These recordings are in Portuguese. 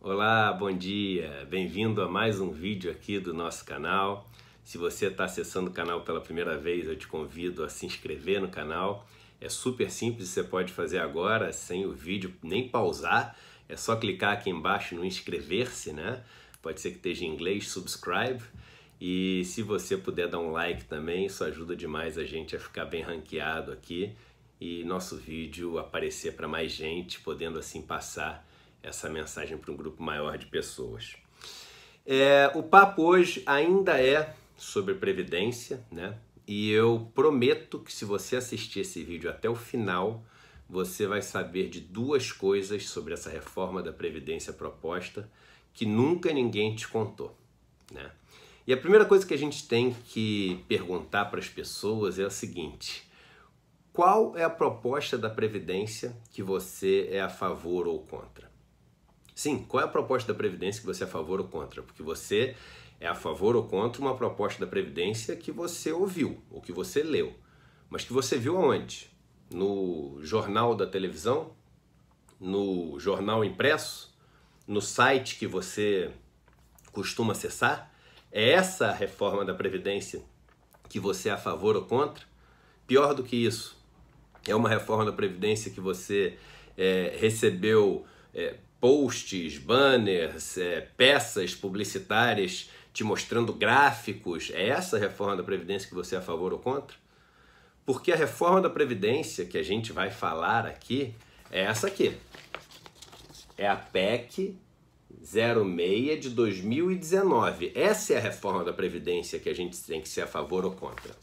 Olá, bom dia! Bem-vindo a mais um vídeo aqui do nosso canal. Se você está acessando o canal pela primeira vez, eu te convido a se inscrever no canal. É super simples, você pode fazer agora sem o vídeo nem pausar. É só clicar aqui embaixo no inscrever-se, né? Pode ser que esteja em inglês, subscribe. E se você puder dar um like também, isso ajuda demais a gente a ficar bem ranqueado aqui e nosso vídeo aparecer para mais gente, podendo assim passar essa mensagem para um grupo maior de pessoas. É, o papo hoje ainda é sobre previdência, né? E eu prometo que se você assistir esse vídeo até o final, você vai saber de duas coisas sobre essa reforma da previdência proposta que nunca ninguém te contou, né? E a primeira coisa que a gente tem que perguntar para as pessoas é a seguinte: qual é a proposta da previdência que você é a favor ou contra? Sim, qual é a proposta da Previdência que você é a favor ou contra? Porque você é a favor ou contra uma proposta da Previdência que você ouviu, ou que você leu, mas que você viu aonde? No jornal da televisão? No jornal impresso? No site que você costuma acessar? É essa a reforma da Previdência que você é a favor ou contra? Pior do que isso, é uma reforma da Previdência que você é, recebeu é, posts, banners, é, peças publicitárias te mostrando gráficos. É essa a reforma da Previdência que você é a favor ou contra? Porque a reforma da Previdência que a gente vai falar aqui é essa aqui. É a PEC 06 de 2019. Essa é a reforma da Previdência que a gente tem que ser a favor ou contra.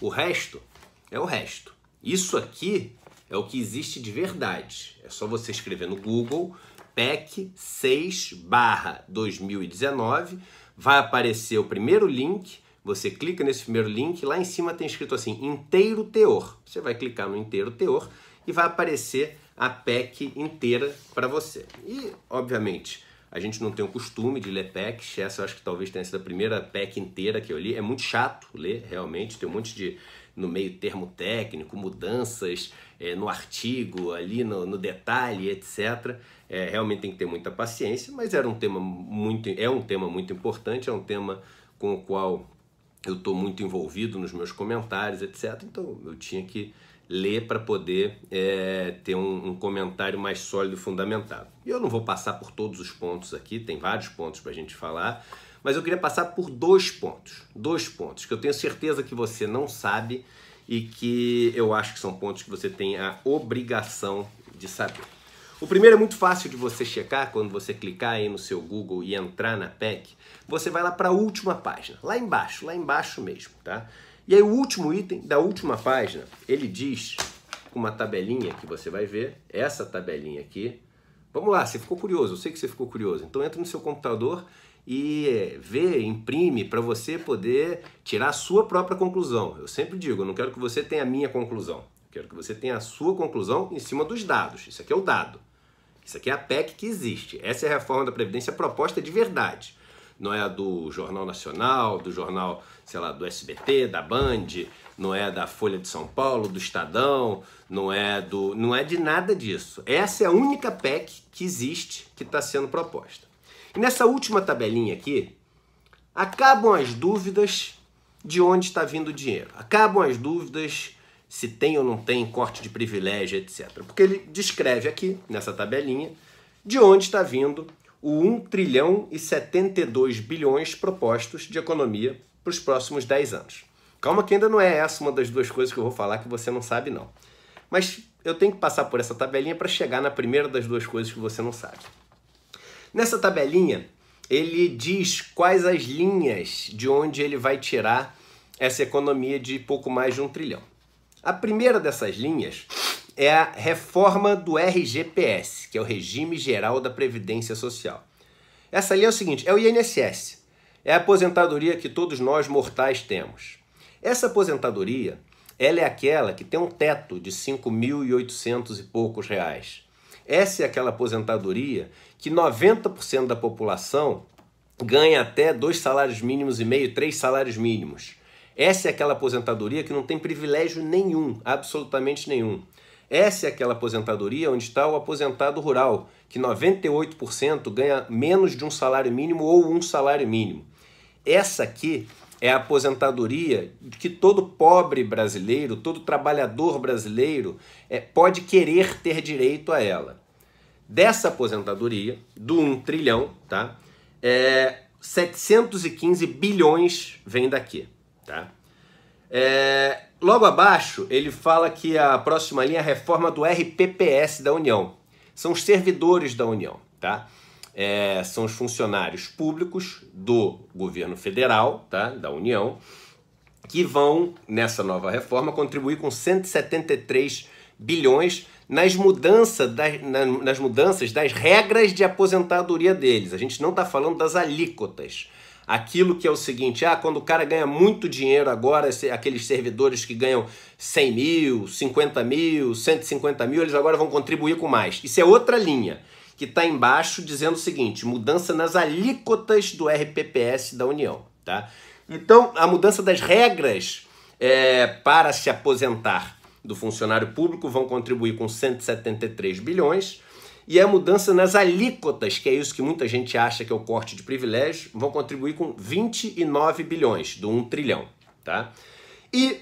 O resto é o resto. Isso aqui é o que existe de verdade. É só você escrever no Google PEC 6 barra 2019. Vai aparecer o primeiro link. Você clica nesse primeiro link. Lá em cima tem escrito assim, inteiro teor. Você vai clicar no inteiro teor e vai aparecer a PEC inteira para você. E, obviamente, a gente não tem o costume de ler PECs. Essa eu acho que talvez tenha sido a primeira PEC inteira que eu li. É muito chato ler, realmente. Tem um monte de no meio termo técnico, mudanças é, no artigo, ali no, no detalhe, etc. É, realmente tem que ter muita paciência, mas era um tema muito, é um tema muito importante, é um tema com o qual eu estou muito envolvido nos meus comentários, etc. Então eu tinha que ler para poder é, ter um, um, comentário mais sólido e fundamentado. E eu não vou passar por todos os pontos aqui, tem vários pontos para a gente falar, mas eu queria passar por dois pontos, dois pontos que eu tenho certeza que você não sabe e que eu acho que são pontos que você tem a obrigação de saber. O primeiro é muito fácil de você checar quando você clicar aí no seu Google e entrar na PEC. Você vai lá para a última página, lá embaixo, lá embaixo mesmo, tá? E aí o último item da última página, ele diz com uma tabelinha que você vai ver, essa tabelinha aqui. Vamos lá, você ficou curioso, eu sei que você ficou curioso. Então entra no seu computador e vê, imprime para você poder tirar a sua própria conclusão. Eu sempre digo, eu não quero que você tenha a minha conclusão. Eu quero que você tenha a sua conclusão em cima dos dados. Isso aqui é o dado. Isso aqui é a PEC que existe. Essa é a reforma da Previdência proposta de verdade. Não é a do Jornal Nacional, do jornal, sei lá, do SBT, da Band, não é da Folha de São Paulo, do Estadão, não é do. não é de nada disso. Essa é a única PEC que existe que está sendo proposta. E nessa última tabelinha aqui, acabam as dúvidas de onde está vindo o dinheiro. Acabam as dúvidas se tem ou não tem corte de privilégio, etc. Porque ele descreve aqui, nessa tabelinha, de onde está vindo o 1 trilhão e 72 bilhões propostos de economia para os próximos 10 anos. Calma que ainda não é essa uma das duas coisas que eu vou falar que você não sabe, não. Mas eu tenho que passar por essa tabelinha para chegar na primeira das duas coisas que você não sabe. Nessa tabelinha, ele diz quais as linhas de onde ele vai tirar essa economia de pouco mais de um trilhão. A primeira dessas linhas é a reforma do RGPS, que é o Regime Geral da Previdência Social. Essa linha é o seguinte: é o INSS, é a aposentadoria que todos nós mortais temos. Essa aposentadoria ela é aquela que tem um teto de 5.800 e poucos reais. Essa é aquela aposentadoria que 90% da população ganha até dois salários mínimos e meio, três salários mínimos. Essa é aquela aposentadoria que não tem privilégio nenhum, absolutamente nenhum. Essa é aquela aposentadoria onde está o aposentado rural, que 98% ganha menos de um salário mínimo ou um salário mínimo. Essa aqui é a aposentadoria que todo pobre brasileiro, todo trabalhador brasileiro é, pode querer ter direito a ela. Dessa aposentadoria, do 1 trilhão, tá? É, 715 bilhões vem daqui, tá? É, logo abaixo, ele fala que a próxima linha é a reforma do RPPS da União. São os servidores da União, tá? é, são os funcionários públicos do governo federal, tá? da União, que vão, nessa nova reforma, contribuir com 173 bilhões nas, mudança das, nas mudanças das regras de aposentadoria deles. A gente não está falando das alíquotas. Aquilo que é o seguinte, ah, quando o cara ganha muito dinheiro agora, aqueles servidores que ganham 100 mil, 50 mil, 150 mil, eles agora vão contribuir com mais. Isso é outra linha que está embaixo dizendo o seguinte: mudança nas alíquotas do RPPS da União. Tá? Então, a mudança das regras é, para se aposentar do funcionário público vão contribuir com 173 bilhões. E a mudança nas alíquotas, que é isso que muita gente acha que é o corte de privilégio, vão contribuir com 29 bilhões, do 1 trilhão. Tá? E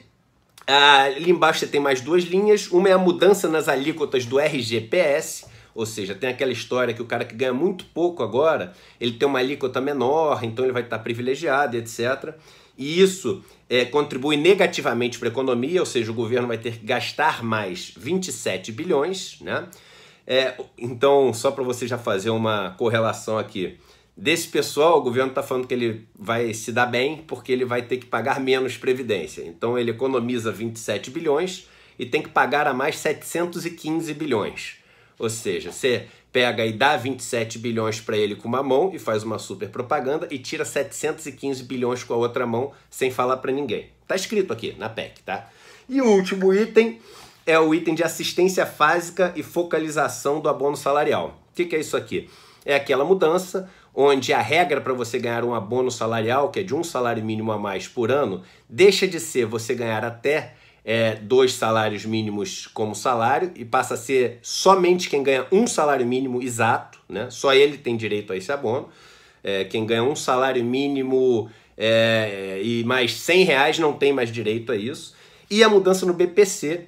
ah, ali embaixo você tem mais duas linhas. Uma é a mudança nas alíquotas do RGPS ou seja, tem aquela história que o cara que ganha muito pouco agora, ele tem uma alíquota menor, então ele vai estar privilegiado, etc. E isso é, contribui negativamente para a economia, ou seja, o governo vai ter que gastar mais 27 bilhões, né? É, então, só para você já fazer uma correlação aqui. Desse pessoal, o governo está falando que ele vai se dar bem porque ele vai ter que pagar menos previdência. Então, ele economiza 27 bilhões e tem que pagar a mais 715 bilhões. Ou seja, você pega e dá 27 bilhões para ele com uma mão e faz uma super propaganda e tira 715 bilhões com a outra mão sem falar para ninguém. Tá escrito aqui na PEC, tá? E o último item é o item de assistência básica e focalização do abono salarial. O que, que é isso aqui? É aquela mudança onde a regra para você ganhar um abono salarial, que é de um salário mínimo a mais por ano, deixa de ser você ganhar até é, dois salários mínimos como salário e passa a ser somente quem ganha um salário mínimo exato, né? Só ele tem direito a esse abono. É, quem ganha um salário mínimo é, e mais 100 reais não tem mais direito a isso. E a mudança no BPC,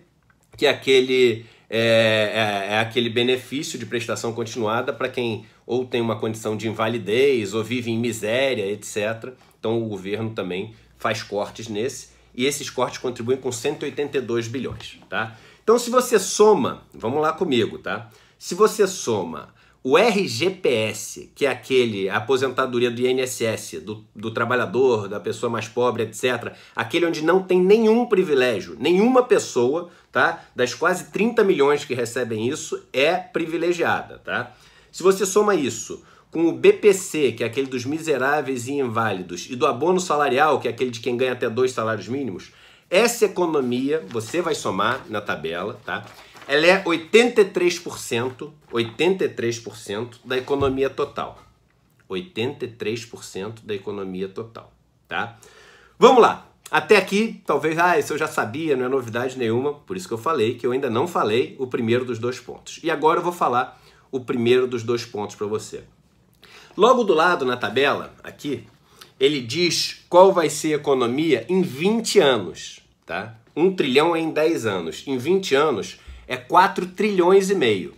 que é aquele, é, é, é aquele benefício de prestação continuada para quem ou tem uma condição de invalidez ou vive em miséria, etc. Então o governo também faz cortes nesse e esses cortes contribuem com 182 bilhões, tá? Então se você soma, vamos lá comigo, tá? Se você soma o RGPS, que é aquele, a aposentadoria do INSS, do, do trabalhador, da pessoa mais pobre, etc., aquele onde não tem nenhum privilégio, nenhuma pessoa, tá? Das quase 30 milhões que recebem isso, é privilegiada, tá? Se você soma isso com o BPC, que é aquele dos miseráveis e inválidos, e do abono salarial, que é aquele de quem ganha até dois salários mínimos, essa economia, você vai somar na tabela, tá? Ela é 83%, 83% da economia total. 83% da economia total, tá? Vamos lá. Até aqui, talvez, ah, isso eu já sabia, não é novidade nenhuma, por isso que eu falei que eu ainda não falei o primeiro dos dois pontos. E agora eu vou falar o primeiro dos dois pontos para você. Logo do lado na tabela, aqui, ele diz qual vai ser a economia em 20 anos, tá? Um trilhão é em 10 anos. Em 20 anos é 4 trilhões e meio.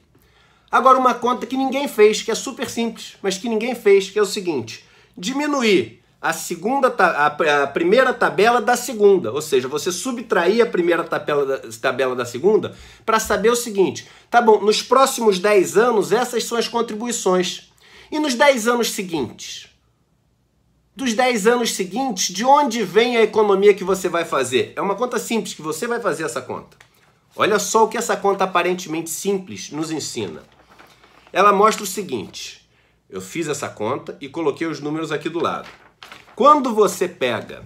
Agora uma conta que ninguém fez, que é super simples, mas que ninguém fez, que é o seguinte: diminuir a segunda a, a primeira tabela da segunda, ou seja, você subtrair a primeira tabela da, tabela da segunda para saber o seguinte: tá bom, nos próximos 10 anos essas são as contribuições e nos 10 anos seguintes? Dos 10 anos seguintes, de onde vem a economia que você vai fazer? É uma conta simples que você vai fazer essa conta. Olha só o que essa conta aparentemente simples nos ensina. Ela mostra o seguinte: eu fiz essa conta e coloquei os números aqui do lado. Quando você pega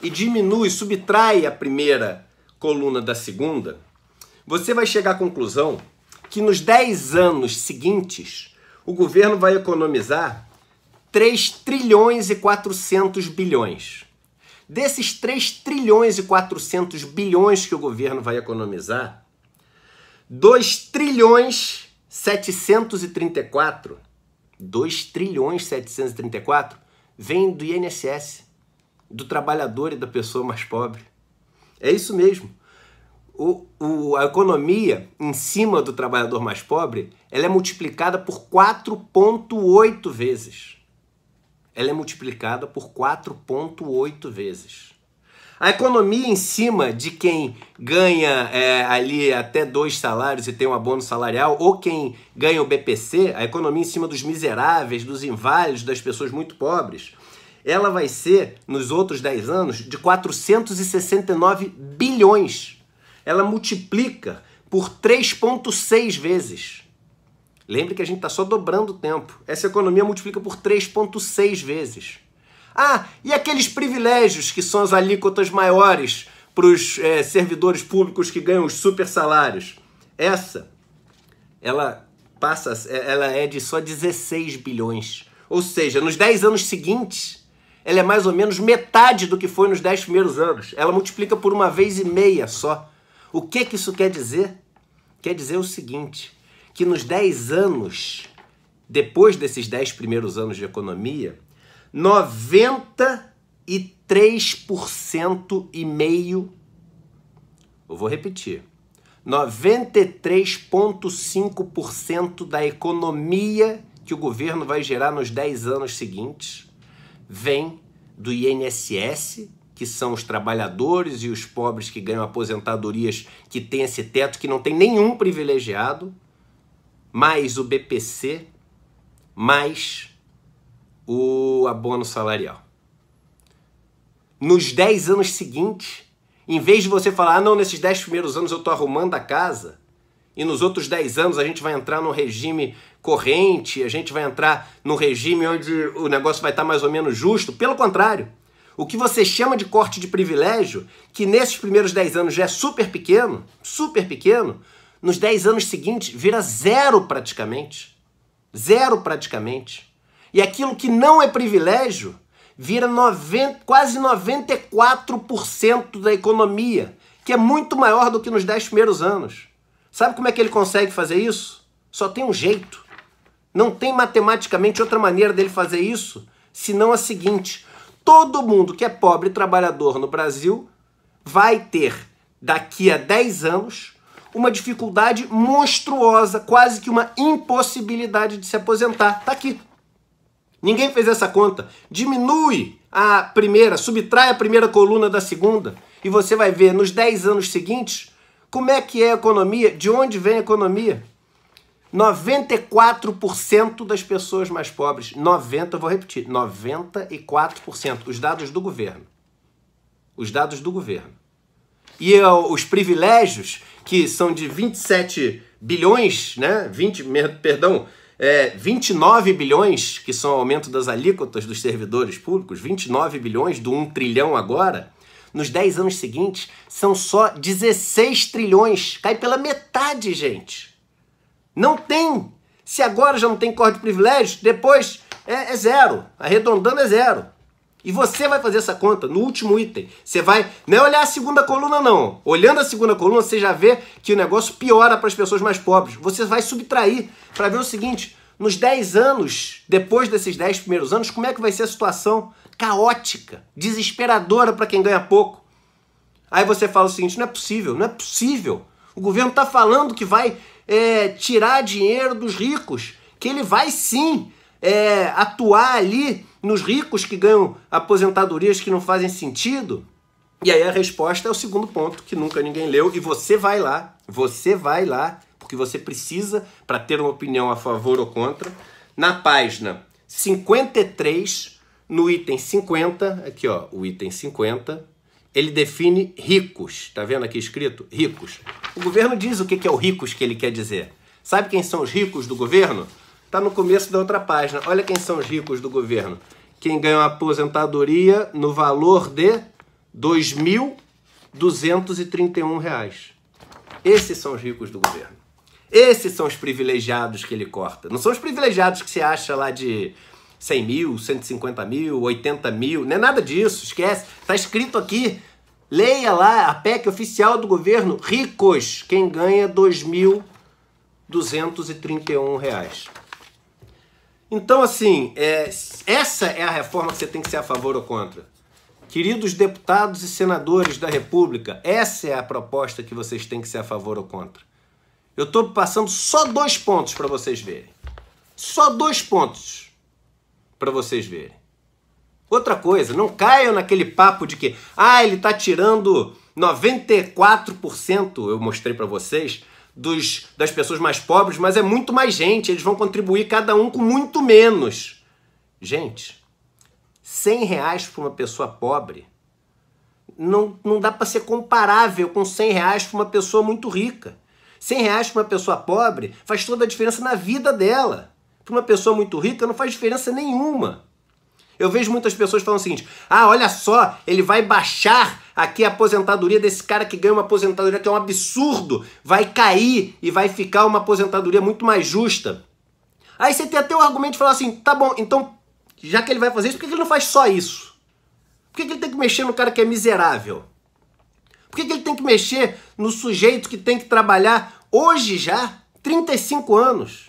e diminui, subtrai a primeira coluna da segunda, você vai chegar à conclusão que nos 10 anos seguintes o governo vai economizar 3 trilhões e 400 bilhões. Desses 3 trilhões e 400 bilhões que o governo vai economizar, 2 trilhões 734, 2 trilhões 734 vem do INSS, do trabalhador e da pessoa mais pobre. É isso mesmo. O, o, a economia em cima do trabalhador mais pobre ela é multiplicada por 4.8 vezes. Ela é multiplicada por 4.8 vezes. A economia em cima de quem ganha é, ali até dois salários e tem um abono salarial, ou quem ganha o BPC, a economia em cima dos miseráveis, dos inválidos, das pessoas muito pobres, ela vai ser, nos outros 10 anos, de 469 bilhões. Ela multiplica por 3,6 vezes. Lembre que a gente está só dobrando o tempo. Essa economia multiplica por 3,6 vezes. Ah, e aqueles privilégios que são as alíquotas maiores para os é, servidores públicos que ganham os super salários? Essa, ela passa, é, ela é de só 16 bilhões. Ou seja, nos 10 anos seguintes, ela é mais ou menos metade do que foi nos 10 primeiros anos. Ela multiplica por uma vez e meia só. O que, que isso quer dizer? Quer dizer o seguinte: que nos 10 anos, depois desses 10 primeiros anos de economia, 93% e meio, eu vou repetir, 93,5% da economia que o governo vai gerar nos 10 anos seguintes vem do INSS, que são os trabalhadores e os pobres que ganham aposentadorias que têm esse teto que não tem nenhum privilegiado, mais o BPC, mais o abono salarial. Nos 10 anos seguintes, em vez de você falar, ah, não, nesses 10 primeiros anos eu estou arrumando a casa, e nos outros 10 anos a gente vai entrar no regime corrente, a gente vai entrar no regime onde o negócio vai estar mais ou menos justo. Pelo contrário, o que você chama de corte de privilégio, que nesses primeiros 10 anos já é super pequeno, super pequeno, nos 10 anos seguintes vira zero praticamente. Zero praticamente. E aquilo que não é privilégio vira 90, quase 94% da economia, que é muito maior do que nos 10 primeiros anos. Sabe como é que ele consegue fazer isso? Só tem um jeito. Não tem matematicamente outra maneira dele fazer isso, senão a seguinte: todo mundo que é pobre trabalhador no Brasil vai ter daqui a 10 anos uma dificuldade monstruosa, quase que uma impossibilidade de se aposentar. Tá aqui. Ninguém fez essa conta. Diminui a primeira, subtrai a primeira coluna da segunda e você vai ver nos 10 anos seguintes como é que é a economia, de onde vem a economia. 94% das pessoas mais pobres, 90, vou repetir, 94%, os dados do governo. Os dados do governo. E os privilégios que são de 27 bilhões, né? 20, perdão, é, 29 bilhões, que são o aumento das alíquotas dos servidores públicos, 29 bilhões do 1 trilhão agora, nos 10 anos seguintes são só 16 trilhões. Cai pela metade, gente. Não tem. Se agora já não tem corte de privilégio, depois é, é zero. Arredondando é zero. E você vai fazer essa conta no último item. Você vai não é olhar a segunda coluna, não. Olhando a segunda coluna, você já vê que o negócio piora para as pessoas mais pobres. Você vai subtrair para ver o seguinte: nos 10 anos, depois desses 10 primeiros anos, como é que vai ser a situação? Caótica, desesperadora para quem ganha pouco. Aí você fala o seguinte: não é possível, não é possível. O governo está falando que vai é, tirar dinheiro dos ricos, que ele vai sim é, atuar ali nos ricos que ganham aposentadorias que não fazem sentido? E aí a resposta é o segundo ponto que nunca ninguém leu e você vai lá, você vai lá, porque você precisa para ter uma opinião a favor ou contra, na página 53, no item 50, aqui ó, o item 50, ele define ricos, tá vendo aqui escrito? Ricos. O governo diz o que é o ricos que ele quer dizer. Sabe quem são os ricos do governo? Está no começo da outra página. Olha quem são os ricos do governo. Quem ganha uma aposentadoria no valor de R$ 2.231. Esses são os ricos do governo. Esses são os privilegiados que ele corta. Não são os privilegiados que se acha lá de 100 mil, 150 mil, 80 mil. Não é nada disso, esquece. Está escrito aqui. Leia lá a PEC oficial do governo. Ricos, quem ganha R$ 2.231. Então, assim, é, essa é a reforma que você tem que ser a favor ou contra. Queridos deputados e senadores da República, essa é a proposta que vocês têm que ser a favor ou contra. Eu estou passando só dois pontos para vocês verem. Só dois pontos para vocês verem. Outra coisa, não caiam naquele papo de que, ah, ele está tirando 94%, eu mostrei para vocês, dos, das pessoas mais pobres, mas é muito mais gente. Eles vão contribuir cada um com muito menos. Gente, 100 reais para uma pessoa pobre não, não dá para ser comparável com 100 reais para uma pessoa muito rica. 100 reais para uma pessoa pobre faz toda a diferença na vida dela. Para uma pessoa muito rica não faz diferença nenhuma. Eu vejo muitas pessoas falando o seguinte: ah, olha só, ele vai baixar Aqui a aposentadoria desse cara que ganha uma aposentadoria que é um absurdo, vai cair e vai ficar uma aposentadoria muito mais justa. Aí você tem até o argumento de falar assim: tá bom, então já que ele vai fazer isso, por que ele não faz só isso? Por que ele tem que mexer no cara que é miserável? Por que ele tem que mexer no sujeito que tem que trabalhar hoje já 35 anos?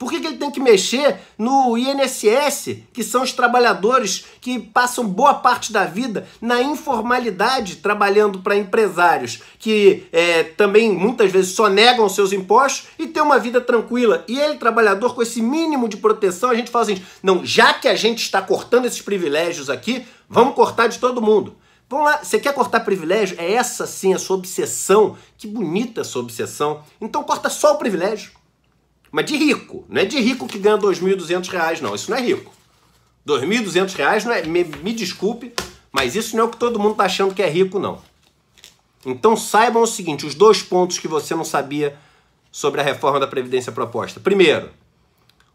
Por que, que ele tem que mexer no INSS, que são os trabalhadores que passam boa parte da vida na informalidade, trabalhando para empresários que é, também muitas vezes só negam seus impostos e tem uma vida tranquila? E ele, trabalhador, com esse mínimo de proteção, a gente fala assim: não, já que a gente está cortando esses privilégios aqui, vamos cortar de todo mundo. Vamos lá, você quer cortar privilégio? É essa sim a sua obsessão. Que bonita a sua obsessão. Então corta só o privilégio. Mas de rico. Não é de rico que ganha R$ 2.200, não. Isso não é rico. R$ 2.200 não é. Me, me desculpe, mas isso não é o que todo mundo está achando que é rico, não. Então saibam o seguinte: os dois pontos que você não sabia sobre a reforma da Previdência proposta. Primeiro,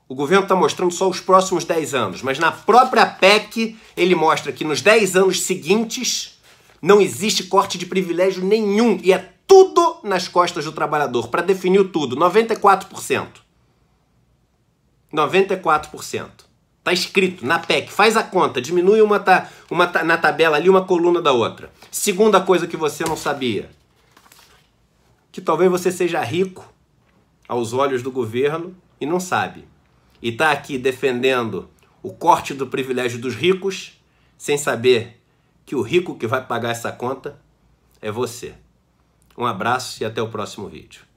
o governo está mostrando só os próximos 10 anos, mas na própria PEC ele mostra que nos 10 anos seguintes não existe corte de privilégio nenhum e é tudo nas costas do trabalhador, para definir tudo, 94%. 94%. Tá escrito na PEC, faz a conta, diminui uma, ta, uma ta, na tabela ali uma coluna da outra. Segunda coisa que você não sabia, que talvez você seja rico aos olhos do governo e não sabe. E tá aqui defendendo o corte do privilégio dos ricos, sem saber que o rico que vai pagar essa conta é você. Um abraço e até o próximo vídeo.